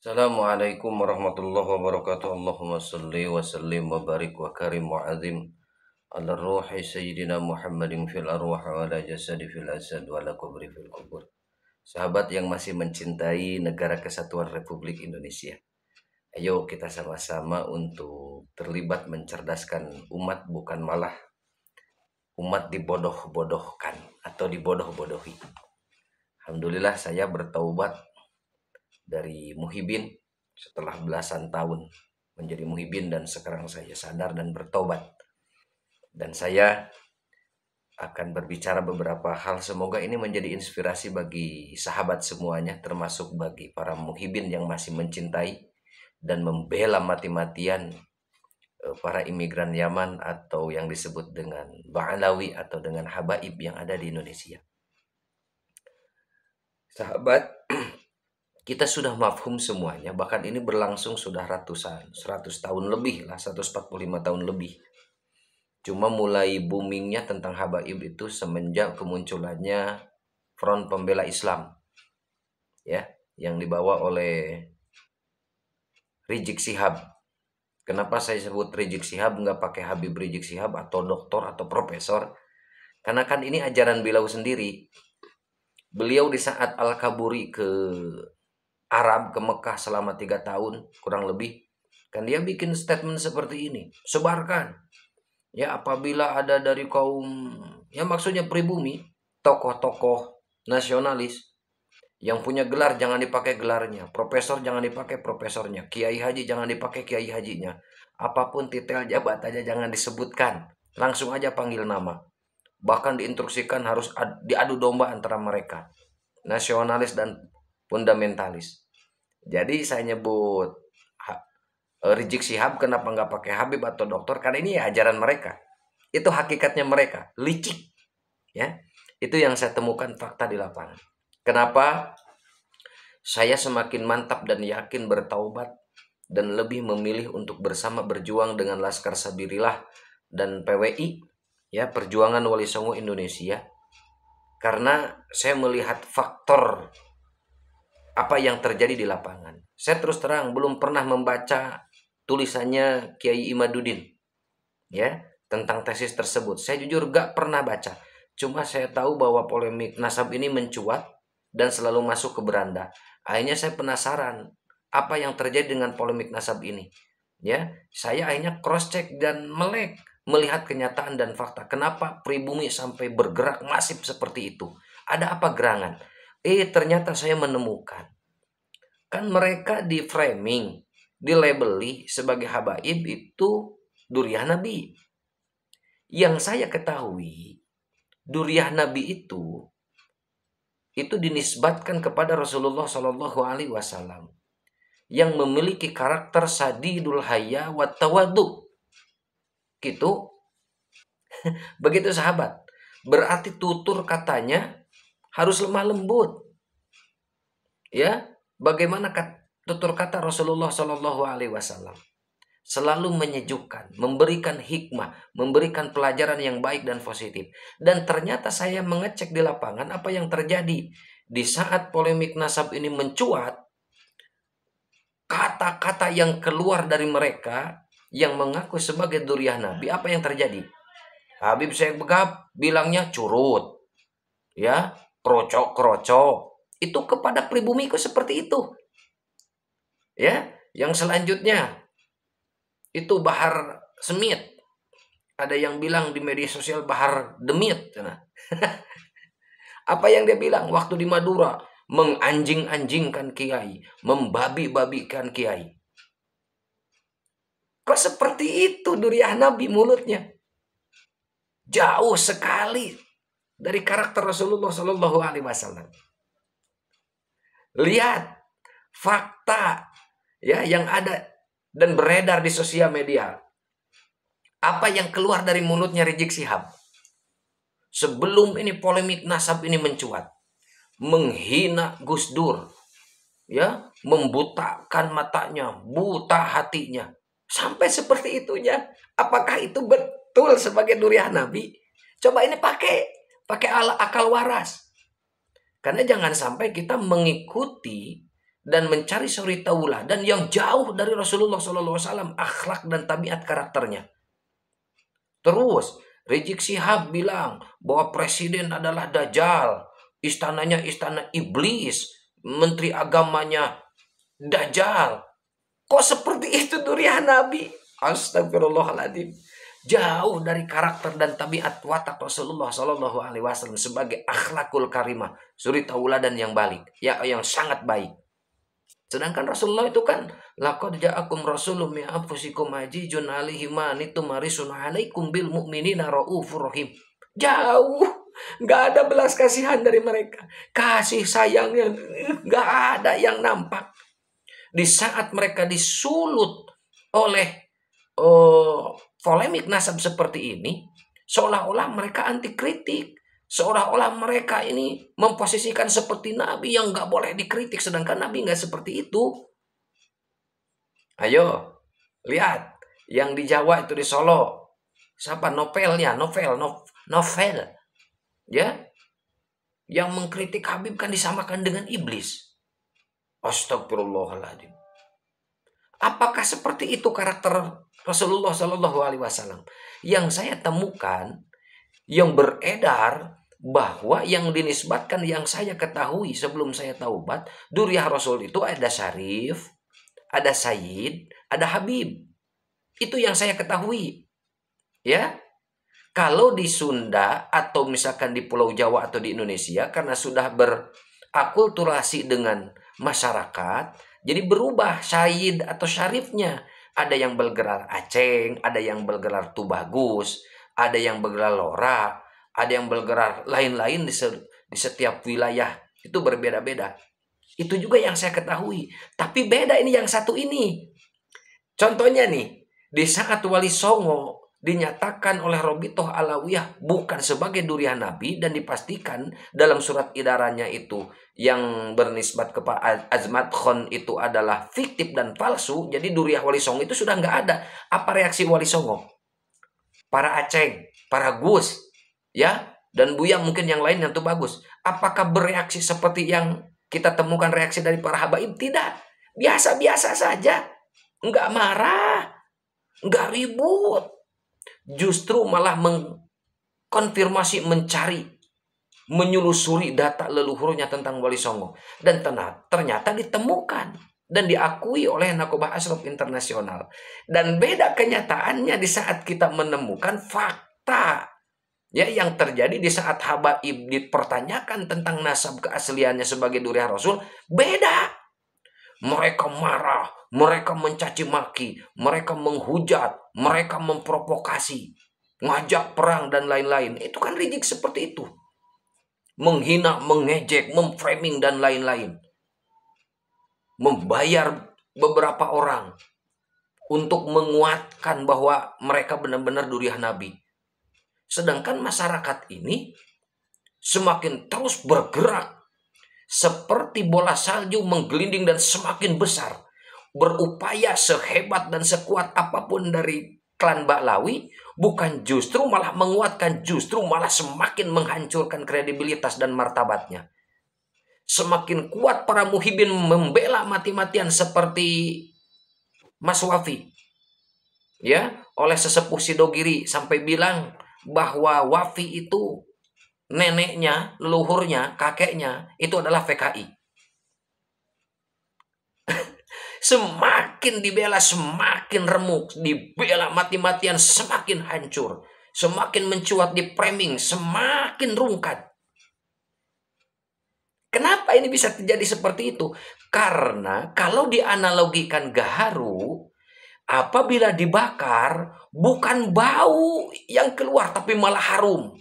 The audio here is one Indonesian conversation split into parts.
Assalamualaikum warahmatullahi wabarakatuh. Allahumma salli wa sallim wa barik wa karim wa azim ala ruhi sayyidina Muhammadin fil arwah wa ala jasadi fil asad wa ala kubri fil kubur. Sahabat yang masih mencintai negara kesatuan Republik Indonesia. Ayo kita sama-sama untuk terlibat mencerdaskan umat bukan malah umat dibodoh-bodohkan atau dibodoh-bodohi. Alhamdulillah saya bertaubat dari muhibin setelah belasan tahun menjadi muhibin dan sekarang saya sadar dan bertobat. Dan saya akan berbicara beberapa hal semoga ini menjadi inspirasi bagi sahabat semuanya termasuk bagi para muhibin yang masih mencintai dan membela mati-matian eh, para imigran Yaman atau yang disebut dengan Ba'alawi atau dengan Habaib yang ada di Indonesia. Sahabat, kita sudah mafhum semuanya bahkan ini berlangsung sudah ratusan 100 tahun lebih lah 145 tahun lebih cuma mulai boomingnya tentang habaib itu semenjak kemunculannya front pembela Islam ya yang dibawa oleh Rizik Sihab kenapa saya sebut Rizik Sihab nggak pakai Habib Rizik Sihab atau doktor atau profesor karena kan ini ajaran bilau sendiri beliau di saat Al-Kaburi ke Arab ke Mekah selama tiga tahun kurang lebih kan dia bikin statement seperti ini sebarkan ya apabila ada dari kaum ya maksudnya pribumi tokoh-tokoh nasionalis yang punya gelar jangan dipakai gelarnya, profesor jangan dipakai profesornya, kiai haji jangan dipakai kiai hajinya. Apapun titel aja jangan disebutkan, langsung aja panggil nama. Bahkan diinstruksikan harus diadu domba antara mereka. Nasionalis dan fundamentalis. Jadi saya nyebut e, Rizik Sihab kenapa nggak pakai Habib atau dokter karena ini ya ajaran mereka itu hakikatnya mereka licik ya itu yang saya temukan fakta di lapangan kenapa saya semakin mantap dan yakin bertaubat dan lebih memilih untuk bersama berjuang dengan Laskar Sabirilah dan PWI ya perjuangan Wali Songo Indonesia karena saya melihat faktor apa yang terjadi di lapangan. Saya terus terang belum pernah membaca tulisannya Kiai Imaduddin ya tentang tesis tersebut. Saya jujur gak pernah baca. Cuma saya tahu bahwa polemik nasab ini mencuat dan selalu masuk ke beranda. Akhirnya saya penasaran apa yang terjadi dengan polemik nasab ini. Ya, saya akhirnya cross check dan melek melihat kenyataan dan fakta. Kenapa pribumi sampai bergerak masif seperti itu? Ada apa gerangan? eh ternyata saya menemukan kan mereka di framing di labeli sebagai habaib itu duriah nabi yang saya ketahui duriah nabi itu itu dinisbatkan kepada Rasulullah Shallallahu Alaihi Wasallam yang memiliki karakter sadidul haya wa tawadu gitu begitu sahabat berarti tutur katanya harus lemah lembut. Ya, bagaimana tutur kata Rasulullah Shallallahu Alaihi Wasallam selalu menyejukkan, memberikan hikmah, memberikan pelajaran yang baik dan positif. Dan ternyata saya mengecek di lapangan apa yang terjadi di saat polemik nasab ini mencuat. Kata-kata yang keluar dari mereka yang mengaku sebagai duriah Nabi, apa yang terjadi? Habib saya Begab bilangnya curut. Ya, kroco-kroco. Itu kepada pribumi kok seperti itu. Ya, yang selanjutnya itu bahar semit. Ada yang bilang di media sosial bahar demit. Nah, apa yang dia bilang waktu di Madura? Menganjing-anjingkan kiai, membabi-babikan kiai. Kok seperti itu duriah Nabi mulutnya? Jauh sekali dari karakter Rasulullah Shallallahu Alaihi Wasallam. Lihat fakta ya yang ada dan beredar di sosial media. Apa yang keluar dari mulutnya Rizik Sihab? Sebelum ini polemik nasab ini mencuat, menghina Gus Dur, ya, membutakan matanya, buta hatinya, sampai seperti itunya. Apakah itu betul sebagai durian Nabi? Coba ini pakai Pakai ala akal waras. Karena jangan sampai kita mengikuti dan mencari suri taulah dan yang jauh dari Rasulullah SAW akhlak dan tabiat karakternya. Terus Rizik Sihab bilang bahwa presiden adalah dajjal, istananya istana iblis, menteri agamanya dajjal. Kok seperti itu durian Nabi? Astagfirullahaladzim jauh dari karakter dan tabiat watak Rasulullah Shallallahu Alaihi Wasallam sebagai akhlakul karimah, suri tauladan yang balik, ya yang sangat baik. Sedangkan Rasulullah itu kan laqad ja'akum rasulum min anfusikum ajijun alaihi manitum marisun alaikum bil mu'minina raufur rahim. Jauh nggak ada belas kasihan dari mereka. Kasih sayang yang nggak ada yang nampak. Di saat mereka disulut oleh oh, polemik nasab seperti ini seolah-olah mereka anti kritik seolah-olah mereka ini memposisikan seperti Nabi yang nggak boleh dikritik sedangkan Nabi nggak seperti itu ayo lihat yang di Jawa itu di Solo siapa novelnya novel no, novel ya yang mengkritik Habib kan disamakan dengan iblis astagfirullahaladzim Apakah seperti itu karakter Rasulullah Shallallahu Alaihi Wasallam? Yang saya temukan, yang beredar bahwa yang dinisbatkan yang saya ketahui sebelum saya taubat, duriah Rasul itu ada Syarif, ada Said, ada Habib. Itu yang saya ketahui. Ya, kalau di Sunda atau misalkan di Pulau Jawa atau di Indonesia karena sudah berakulturasi dengan masyarakat jadi berubah syahid atau syarifnya. Ada yang bergelar aceng, ada yang bergelar tubagus, ada yang bergelar lora, ada yang bergelar lain-lain di, se di setiap wilayah. Itu berbeda-beda. Itu juga yang saya ketahui. Tapi beda ini yang satu ini. Contohnya nih, di saat Wali Songo dinyatakan oleh Robitoh Alawiyah bukan sebagai durian Nabi dan dipastikan dalam surat idaranya itu yang bernisbat kepada Azmat Khan itu adalah fiktif dan palsu. Jadi duriah Wali Songo itu sudah nggak ada. Apa reaksi Wali Songo? Para Aceh, para Gus, ya, dan Buya mungkin yang lain yang tuh bagus. Apakah bereaksi seperti yang kita temukan reaksi dari para habaib? Tidak. Biasa-biasa saja. Nggak marah. Nggak ribut justru malah mengkonfirmasi mencari menyelusuri data leluhurnya tentang Wali Songo dan ternyata ditemukan dan diakui oleh Nakobah Asrof Internasional dan beda kenyataannya di saat kita menemukan fakta ya yang terjadi di saat Habaib dipertanyakan tentang nasab keasliannya sebagai duriah Rasul beda mereka marah, mereka mencaci maki, mereka menghujat, mereka memprovokasi, ngajak perang dan lain-lain. Itu kan Rizik seperti itu. Menghina, mengejek, memframing dan lain-lain. Membayar beberapa orang untuk menguatkan bahwa mereka benar-benar duriah Nabi. Sedangkan masyarakat ini semakin terus bergerak seperti bola salju menggelinding dan semakin besar. Berupaya sehebat dan sekuat apapun dari klan Baklawi, bukan justru malah menguatkan, justru malah semakin menghancurkan kredibilitas dan martabatnya. Semakin kuat para muhibin membela mati-matian seperti Mas Wafi. Ya, oleh sesepuh Sidogiri sampai bilang bahwa Wafi itu neneknya, leluhurnya, kakeknya itu adalah PKI. semakin dibela semakin remuk, dibela mati-matian semakin hancur, semakin mencuat di preming, semakin rungkat. Kenapa ini bisa terjadi seperti itu? Karena kalau dianalogikan gaharu, apabila dibakar bukan bau yang keluar tapi malah harum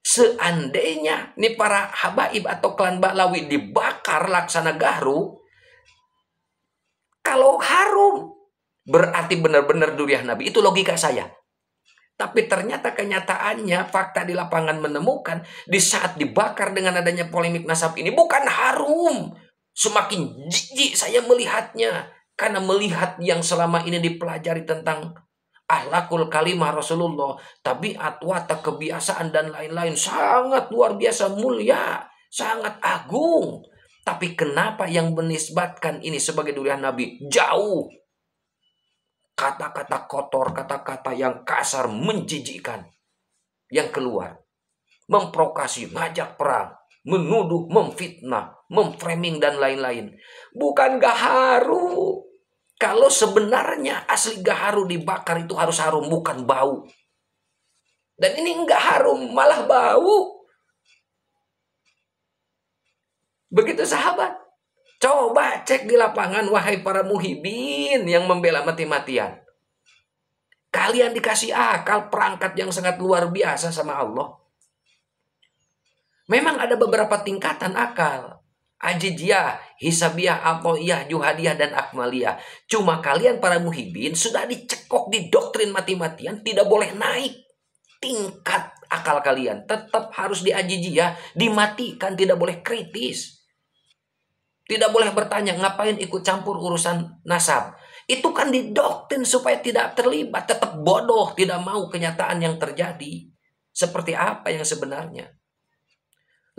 seandainya ini para habaib atau klan Baklawi dibakar laksana garu, kalau harum berarti benar-benar duriah Nabi. Itu logika saya. Tapi ternyata kenyataannya fakta di lapangan menemukan di saat dibakar dengan adanya polemik nasab ini bukan harum. Semakin jijik saya melihatnya karena melihat yang selama ini dipelajari tentang ahlakul kalimah Rasulullah, tabiat, watak, kebiasaan dan lain-lain sangat luar biasa mulia, sangat agung. Tapi kenapa yang menisbatkan ini sebagai durian Nabi jauh? Kata-kata kotor, kata-kata yang kasar, menjijikan. Yang keluar. Memprovokasi, ngajak perang, menuduh, memfitnah, memframing, dan lain-lain. Bukan gak haru kalau sebenarnya asli gaharu dibakar itu harus harum, bukan bau. Dan ini enggak harum, malah bau. Begitu sahabat. Coba cek di lapangan, wahai para muhibin yang membela mati-matian. Kalian dikasih akal perangkat yang sangat luar biasa sama Allah. Memang ada beberapa tingkatan akal. Ajijiyah, Hisabiyah, Amtoiyah, Juhadiyah, dan Akmaliyah. Cuma kalian para muhibin sudah dicekok di doktrin mati-matian tidak boleh naik tingkat akal kalian. Tetap harus di ajidiyah, dimatikan, tidak boleh kritis. Tidak boleh bertanya ngapain ikut campur urusan nasab. Itu kan didoktrin supaya tidak terlibat, tetap bodoh, tidak mau kenyataan yang terjadi. Seperti apa yang sebenarnya.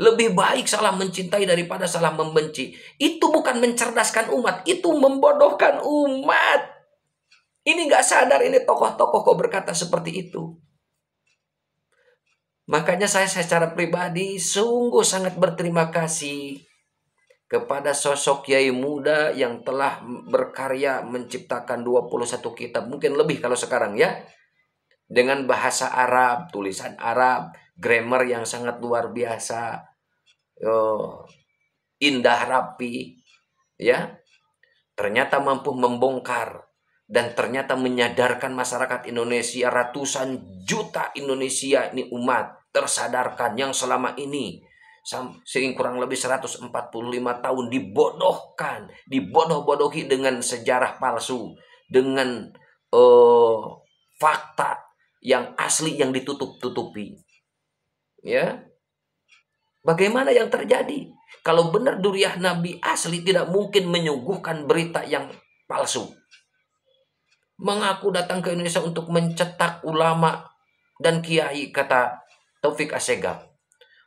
Lebih baik salah mencintai daripada salah membenci. Itu bukan mencerdaskan umat, itu membodohkan umat. Ini gak sadar ini tokoh-tokoh kok berkata seperti itu. Makanya saya secara pribadi sungguh sangat berterima kasih kepada sosok kiai muda yang telah berkarya menciptakan 21 kitab, mungkin lebih kalau sekarang ya. Dengan bahasa Arab, tulisan Arab, grammar yang sangat luar biasa, oh, indah rapi ya ternyata mampu membongkar dan ternyata menyadarkan masyarakat Indonesia ratusan juta Indonesia ini umat tersadarkan yang selama ini sering kurang lebih 145 tahun dibodohkan, dibodoh-bodohi dengan sejarah palsu, dengan uh, fakta yang asli yang ditutup-tutupi. Ya. Bagaimana yang terjadi? Kalau benar duriah Nabi asli tidak mungkin menyuguhkan berita yang palsu. Mengaku datang ke Indonesia untuk mencetak ulama dan kiai, kata Taufik Asegaf.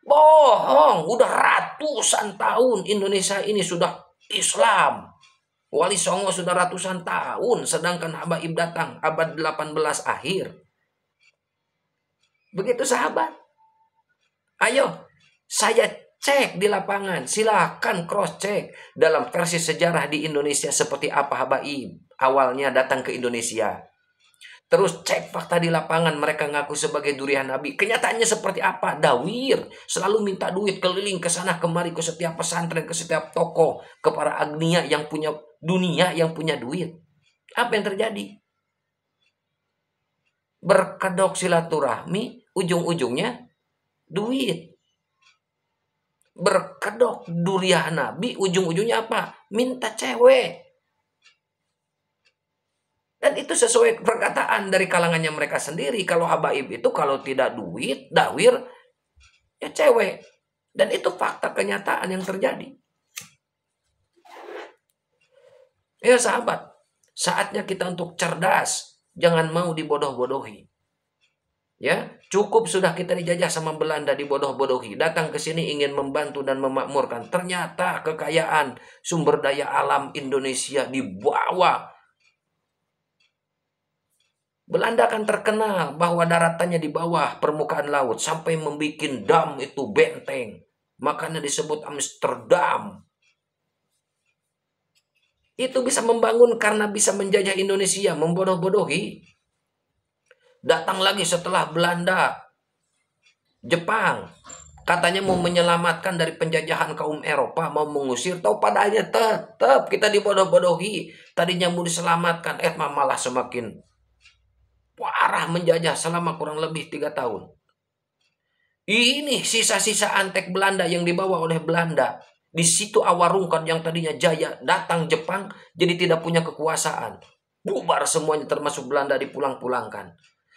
Bohong, udah ratusan tahun Indonesia ini sudah Islam. Wali Songo sudah ratusan tahun, sedangkan Habaib datang abad 18 akhir. Begitu sahabat. Ayo, saya cek di lapangan, silahkan cross check dalam versi sejarah di Indonesia seperti apa Habaib awalnya datang ke Indonesia. Terus cek fakta di lapangan mereka ngaku sebagai durian nabi. Kenyataannya seperti apa? Dawir selalu minta duit keliling ke sana kemari ke setiap pesantren, ke setiap toko, ke para agnia yang punya dunia yang punya duit. Apa yang terjadi? Berkedok silaturahmi, ujung-ujungnya duit berkedok duriah nabi ujung-ujungnya apa minta cewek dan itu sesuai perkataan dari kalangannya mereka sendiri kalau habaib itu kalau tidak duit dawir ya cewek dan itu fakta kenyataan yang terjadi ya sahabat saatnya kita untuk cerdas jangan mau dibodoh-bodohi Ya, cukup sudah kita dijajah sama Belanda dibodoh-bodohi. Datang ke sini ingin membantu dan memakmurkan. Ternyata kekayaan sumber daya alam Indonesia dibawa Belanda akan terkenal bahwa daratannya di bawah permukaan laut sampai membuat dam itu benteng. Makanya disebut Amsterdam. Itu bisa membangun karena bisa menjajah Indonesia, membodoh-bodohi datang lagi setelah Belanda, Jepang, katanya mau menyelamatkan dari penjajahan kaum Eropa, mau mengusir, tahu padanya akhirnya tetap kita dibodoh-bodohi. Tadinya mau diselamatkan, eh malah semakin parah menjajah selama kurang lebih tiga tahun. Ini sisa-sisa antek Belanda yang dibawa oleh Belanda. Di situ Awarungkan yang tadinya jaya datang Jepang jadi tidak punya kekuasaan. Bubar semuanya termasuk Belanda dipulang-pulangkan.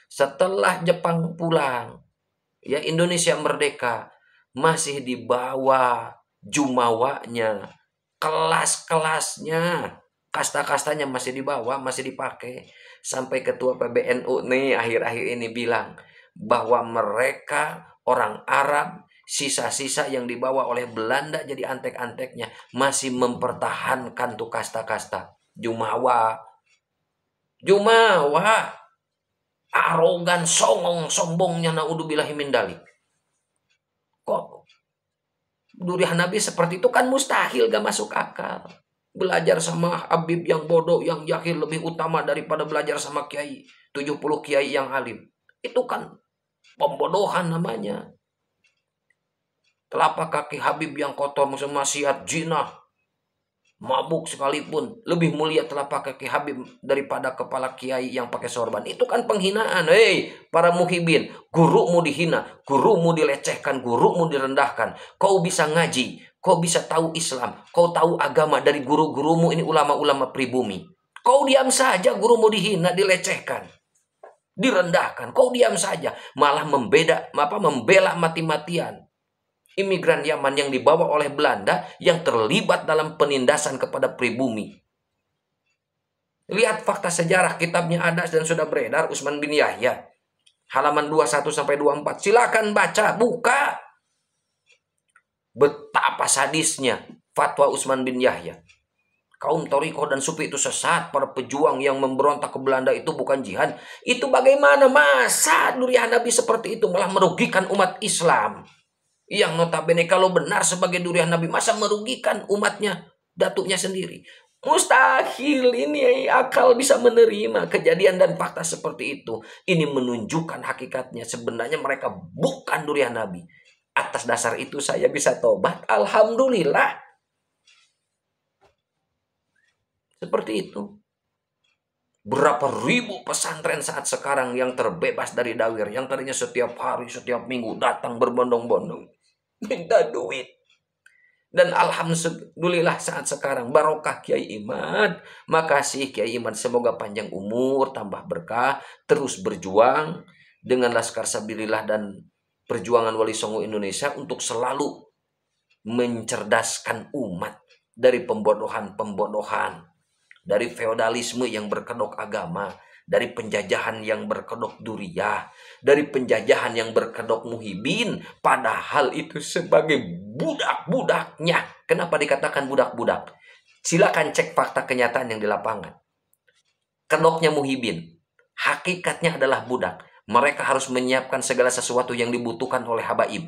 Setelah Jepang pulang, ya Indonesia merdeka masih di bawah jumawanya, kelas-kelasnya, kasta-kastanya masih di bawah, masih dipakai. Sampai ketua PBNU nih akhir-akhir ini bilang bahwa mereka orang Arab sisa-sisa yang dibawa oleh Belanda jadi antek-anteknya masih mempertahankan tuh kasta-kasta Jumawa Jumawa arogan, songong, sombongnya naudzubillahi min dalik. Kok durian Nabi seperti itu kan mustahil gak masuk akal. Belajar sama Habib yang bodoh, yang jahil lebih utama daripada belajar sama kiai 70 kiai yang alim. Itu kan pembodohan namanya. Telapak kaki Habib yang kotor masih maksiat jinah, mabuk sekalipun lebih mulia telapak kaki Habib daripada kepala kiai yang pakai sorban itu kan penghinaan hei para muhibin gurumu dihina gurumu dilecehkan gurumu direndahkan kau bisa ngaji kau bisa tahu Islam kau tahu agama dari guru-gurumu ini ulama-ulama pribumi kau diam saja gurumu dihina dilecehkan direndahkan kau diam saja malah membeda apa membela mati-matian imigran Yaman yang dibawa oleh Belanda yang terlibat dalam penindasan kepada pribumi. Lihat fakta sejarah kitabnya ada dan sudah beredar Usman bin Yahya. Halaman 21 sampai 24. Silakan baca, buka. Betapa sadisnya fatwa Usman bin Yahya. Kaum Toriko dan Supi itu sesat. Para pejuang yang memberontak ke Belanda itu bukan jihad. Itu bagaimana masa durian Nabi seperti itu malah merugikan umat Islam yang notabene kalau benar sebagai durian Nabi masa merugikan umatnya datuknya sendiri mustahil ini akal bisa menerima kejadian dan fakta seperti itu ini menunjukkan hakikatnya sebenarnya mereka bukan durian Nabi atas dasar itu saya bisa tobat alhamdulillah seperti itu Berapa ribu pesantren saat sekarang yang terbebas dari dawir, yang tadinya setiap hari, setiap minggu datang berbondong-bondong minta duit. Dan alhamdulillah saat sekarang barokah Kiai Iman. Makasih Kiai Iman semoga panjang umur, tambah berkah, terus berjuang dengan Laskar Sabilillah dan perjuangan Wali Songo Indonesia untuk selalu mencerdaskan umat dari pembodohan-pembodohan, dari feodalisme yang berkedok agama, dari penjajahan yang berkedok duriah, dari penjajahan yang berkedok muhibin, padahal itu sebagai budak-budaknya. Kenapa dikatakan budak-budak? Silakan cek fakta kenyataan yang di lapangan. Kedoknya muhibin, hakikatnya adalah budak. Mereka harus menyiapkan segala sesuatu yang dibutuhkan oleh habaib.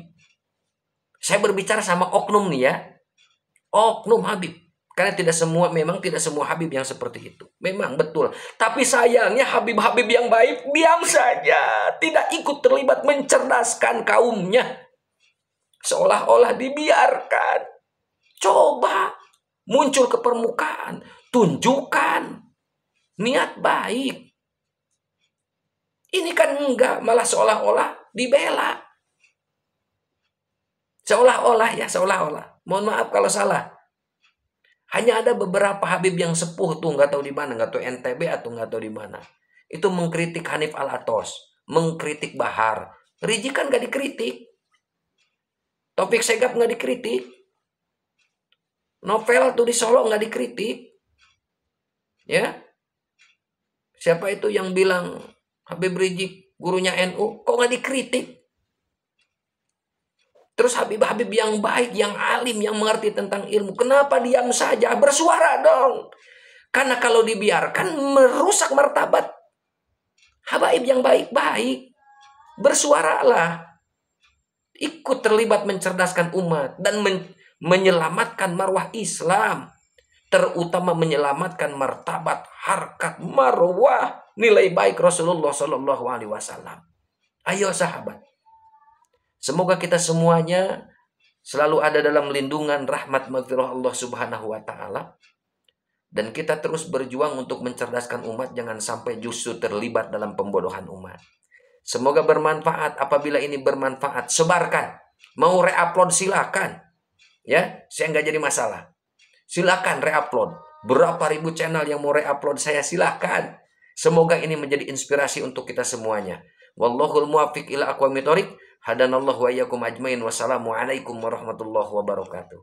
Saya berbicara sama oknum nih ya. Oknum Habib karena tidak semua memang tidak semua Habib yang seperti itu. Memang betul. Tapi sayangnya Habib-habib yang baik diam saja, tidak ikut terlibat mencerdaskan kaumnya. Seolah-olah dibiarkan. Coba muncul ke permukaan, tunjukkan niat baik. Ini kan enggak, malah seolah-olah dibela. Seolah-olah ya, seolah-olah. Mohon maaf kalau salah. Hanya ada beberapa Habib yang sepuh tuh nggak tahu di mana, nggak tahu NTB atau nggak tahu di mana. Itu mengkritik Hanif Al Atos, mengkritik Bahar. Rizik kan nggak dikritik. Topik Segap nggak dikritik. Novel tuh di Solo nggak dikritik. Ya. Siapa itu yang bilang Habib Rizik gurunya NU kok nggak dikritik? Terus Habib-Habib yang baik, yang alim, yang mengerti tentang ilmu. Kenapa diam saja? Bersuara dong. Karena kalau dibiarkan merusak martabat. habib yang baik-baik. Bersuaralah. Ikut terlibat mencerdaskan umat. Dan men menyelamatkan marwah Islam. Terutama menyelamatkan martabat, harkat, marwah. Nilai baik Rasulullah Shallallahu Alaihi Wasallam. Ayo sahabat, Semoga kita semuanya selalu ada dalam lindungan rahmat magfirah Allah Subhanahu wa taala dan kita terus berjuang untuk mencerdaskan umat jangan sampai justru terlibat dalam pembodohan umat. Semoga bermanfaat apabila ini bermanfaat sebarkan. Mau reupload silakan. Ya, saya nggak jadi masalah. Silakan reupload. Berapa ribu channel yang mau reupload saya silakan. Semoga ini menjadi inspirasi untuk kita semuanya. Wallahul muwaffiq ila aqwamit Hadanallahu wa iyyakum ajmain. Wassalamualaikum warahmatullahi wabarakatuh.